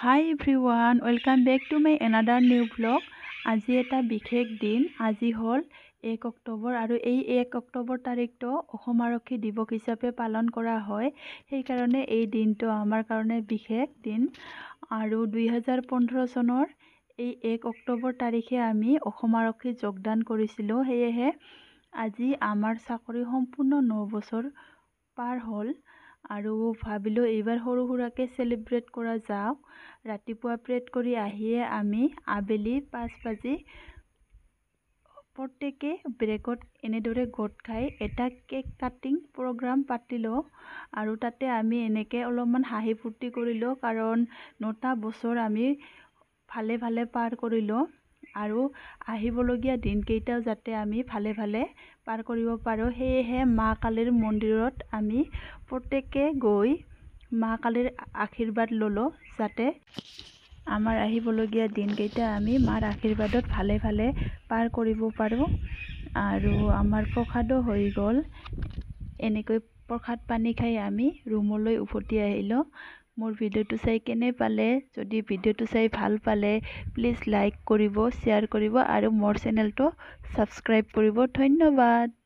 high everyone welcome back to my another new blog আজি এটা বিশেষ দিন আজি হ'ল এক অক্টোবৰ আৰু এই এক অক্টোবৰ তাৰিখটো অসম আৰক্ষী দিৱস হিচাপে পালন কৰা হয় সেইকাৰণে এই দিনটো আমাৰ কাৰণে বিশেষ দিন আৰু দুহেজাৰ পোন্ধৰ চনৰ এই এক অক্টোবৰ তাৰিখে আমি অসম আৰক্ষীত যোগদান কৰিছিলোঁ সেয়েহে আজি আমাৰ চাকৰি সম্পূৰ্ণ ন বছৰ পাৰ হ'ল আৰু ভাবিলোঁ এইবাৰ সৰু সুৰাকৈ চেলিব্ৰেট কৰা যাওঁ ৰাতিপুৱা প্ৰেড কৰি আহিয়ে আমি আবেলি পাঁচ বাজি প্ৰত্যেকে ব্ৰেকত এনেদৰে গোট খাই এটা কেক কাটিং প্ৰগ্ৰাম পাতি লওঁ আৰু তাতে আমি এনেকৈ অলপমান হাঁহি ফূৰ্তি কৰিলোঁ কাৰণ নটা বছৰ আমি ভালে ভালে পাৰ কৰিলোঁ আৰু আহিবলগীয়া দিনকেইটাও যাতে আমি ভালে ভালে পাৰ কৰিব পাৰোঁ সেয়েহে মা কালীৰ মন্দিৰত আমি প্ৰত্যেকে গৈ মা কালীৰ আশীৰ্বাদ ল'লোঁ যাতে আমাৰ আহিবলগীয়া দিনকেইটা আমি মাৰ আশীৰ্বাদত ভালে ভালে পাৰ কৰিব পাৰোঁ আৰু আমাৰ প্ৰসাদো হৈ গ'ল এনেকৈ প্ৰসাদ পানী খাই আমি ৰুমলৈ উভতি আহিলোঁ মোৰ ভিডিঅ'টো চাই কেনে পালে যদি ভিডিঅ'টো চাই ভাল পালে প্লিজ লাইক কৰিব শ্বেয়াৰ কৰিব আৰু মোৰ চেনেলটো ছাবস্ক্ৰাইব কৰিব ধন্যবাদ